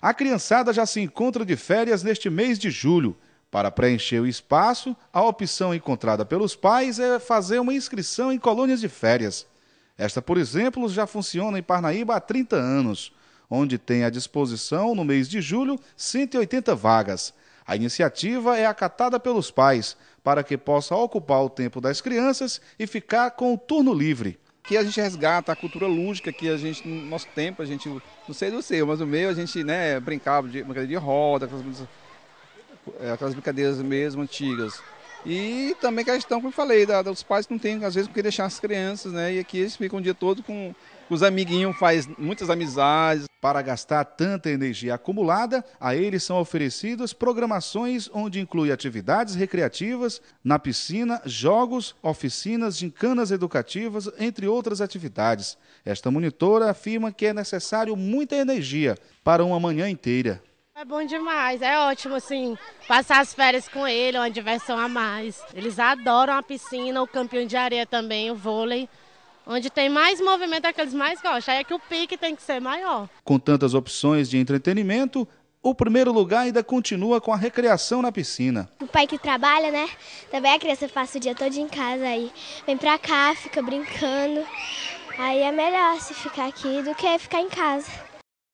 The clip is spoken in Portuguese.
A criançada já se encontra de férias neste mês de julho. Para preencher o espaço, a opção encontrada pelos pais é fazer uma inscrição em colônias de férias. Esta, por exemplo, já funciona em Parnaíba há 30 anos, onde tem à disposição, no mês de julho, 180 vagas. A iniciativa é acatada pelos pais, para que possa ocupar o tempo das crianças e ficar com o turno livre que a gente resgata a cultura lúdica que a gente, no nosso tempo, a gente, não sei do seu, mas o meu, a gente, né, brincava de brincadeira de roda, aquelas, é, aquelas brincadeiras mesmo antigas. E também questão, como eu falei, da, dos pais que não têm, às vezes, porque deixar as crianças, né? E aqui eles ficam o dia todo com os amiguinhos, faz muitas amizades. Para gastar tanta energia acumulada, a eles são oferecidas programações onde inclui atividades recreativas, na piscina, jogos, oficinas, gincanas educativas, entre outras atividades. Esta monitora afirma que é necessário muita energia para uma manhã inteira. É bom demais, é ótimo assim, passar as férias com ele, uma diversão a mais. Eles adoram a piscina, o campeão de areia também, o vôlei. Onde tem mais movimento é que eles mais gostam, aí é que o pique tem que ser maior. Com tantas opções de entretenimento, o primeiro lugar ainda continua com a recreação na piscina. O pai que trabalha, né? Também a criança passa o dia todo em casa aí. Vem pra cá, fica brincando. Aí é melhor se ficar aqui do que ficar em casa.